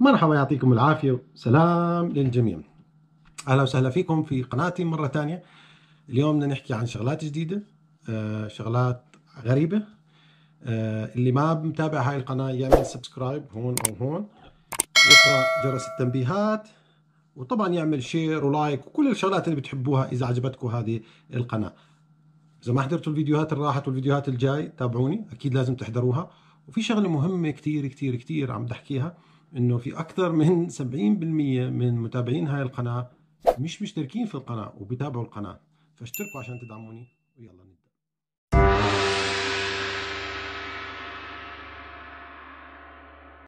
مرحبا يعطيكم العافية سلام للجميع أهلا وسهلا فيكم في قناتي مرة تانية اليوم بدنا نحكي عن شغلات جديدة آه، شغلات غريبة آه، اللي ما متابع هاي القناة يعمل سبسكرايب هون أو هون يقرأ جرس التنبيهات وطبعا يعمل شير ولايك وكل الشغلات اللي بتحبوها إذا عجبتكم هذه القناة إذا ما حضرتوا الفيديوهات اللي راحت والفيديوهات الجاي تابعوني أكيد لازم تحضروها وفي شغلة مهمة كتير كتير كتير عم بحكيها انه في اكثر من 70% من متابعين هاي القناه مش مشتركين في القناه وبيتابعوا القناه فاشتركوا عشان تدعموني ويلا نبدا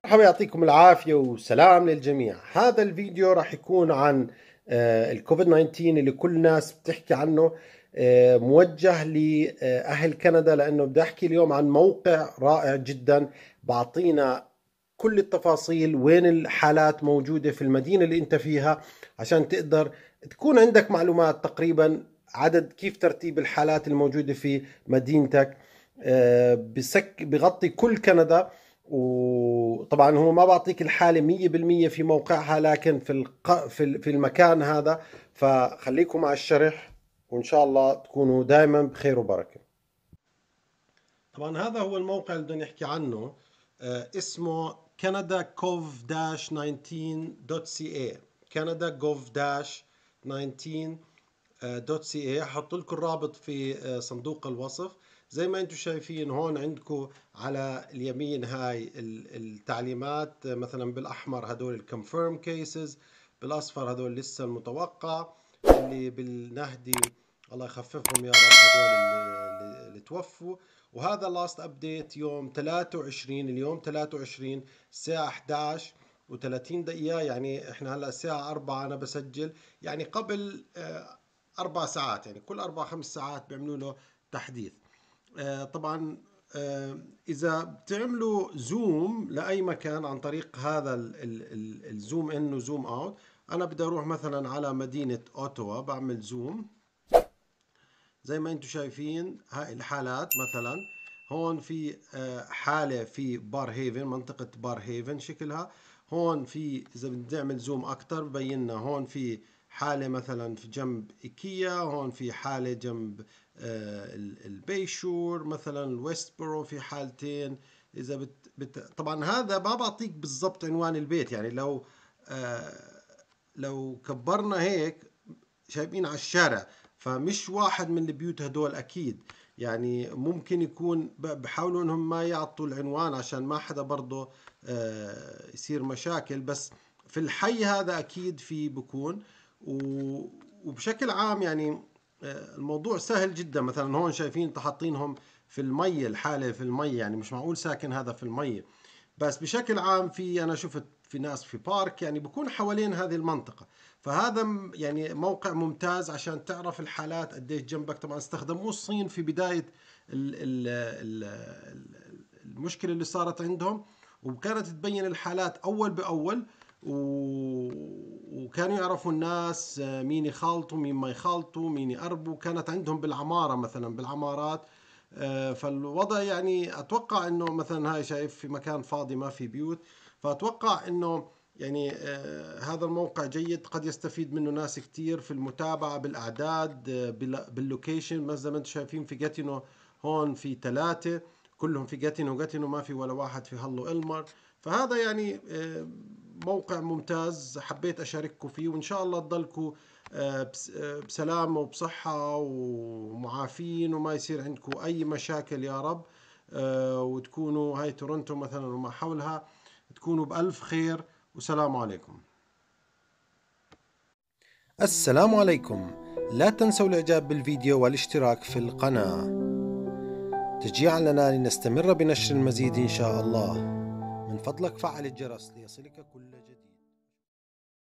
مرحبا يعطيكم العافيه وسلام للجميع هذا الفيديو راح يكون عن آه، الكوفيد 19 اللي كل الناس بتحكي عنه آه، موجه لأهل كندا لأنه بدي أحكي اليوم عن موقع رائع جدا بعطينا كل التفاصيل وين الحالات موجودة في المدينة اللي انت فيها عشان تقدر تكون عندك معلومات تقريبا عدد كيف ترتيب الحالات الموجودة في مدينتك آه، بسك بغطي كل كندا وطبعا هو ما بعطيك الحالة 100% في موقعها لكن في الق... في المكان هذا فخليكم مع الشرح وإن شاء الله تكونوا دائما بخير وبركة طبعا هذا هو الموقع اللي بدنا نحكي عنه آه، اسمه canadagov-19.ca canadagov-19.ca uh, حط لكم الرابط في uh, صندوق الوصف زي ما انتم شايفين هون عندكم على اليمين هاي التعليمات uh, مثلا بالاحمر هدول الكونفيرم كيسز بالاصفر هدول لسه المتوقع اللي بالنهدي الله يخففهم يا رب هذول اللي توفوا وهذا لاست ابديت يوم 23 اليوم 23 الساعه 11 و30 دقيقه يعني احنا هلا الساعه 4 انا بسجل يعني قبل آه، اربع ساعات يعني كل اربع خمس ساعات بيعملوا له تحديث آه، طبعا آه، اذا بتعملوا زوم لاي مكان عن طريق هذا الزوم ان وزوم اوت انا بدي اروح مثلا على مدينه اوتوا بعمل زوم زي ما انتم شايفين هاي الحالات مثلا هون في آه، حالة في بار هيفن منطقة بار هيفن شكلها هون في إذا بدنا نعمل زوم أكتر ببين لنا هون في حالة مثلا في جنب إيكيا هون في حالة جنب آه، البيشور مثلا الويستبرو في حالتين إذا بت... بت... طبعا هذا ما بعطيك بالضبط عنوان البيت يعني لو آه، لو كبرنا هيك شايفين على الشارع فمش واحد من البيوت هدول أكيد يعني ممكن يكون بحاولوا انهم ما يعطوا العنوان عشان ما حدا برضه آه، يصير مشاكل بس في الحي هذا اكيد في بكون وبشكل عام يعني آه، الموضوع سهل جدا مثلا هون شايفين حاطينهم في المي الحاله في المي يعني مش معقول ساكن هذا في المي بس بشكل عام في انا شفت في ناس في بارك يعني بكون حوالين هذه المنطقة فهذا يعني موقع ممتاز عشان تعرف الحالات قديش جنبك طبعا استخدموه الصين في بداية المشكلة اللي صارت عندهم وكانت تبين الحالات أول بأول وكانوا يعرفوا الناس آه، مين يخالطوا مين ما يخالطوا مين يقربوا كانت عندهم بالعمارة مثلا بالعمارات آه، فالوضع يعني اتوقع انه مثلا هاي شايف في مكان فاضي ما في بيوت فاتوقع انه يعني آه، هذا الموقع جيد قد يستفيد منه ناس كثير في المتابعه بالاعداد آه، باللوكيشن مثلا ما انتم شايفين في جاتينو هون في ثلاثه كلهم في جاتينو جاتينو ما في ولا واحد في هلو المر فهذا يعني موقع ممتاز حبيت اشارككم فيه وان شاء الله تضلكم بسلامه وبصحه و عافين وما يصير عندكم أي مشاكل يا رب آه، وتكونوا هاي تورنتو مثلا وما حولها تكونوا بألف خير والسلام عليكم السلام عليكم لا تنسوا الإعجاب بالفيديو والاشتراك في القناة تشجيعا لنا لنستمر بنشر المزيد إن شاء الله من فضلك فعل الجرس ليصلك كل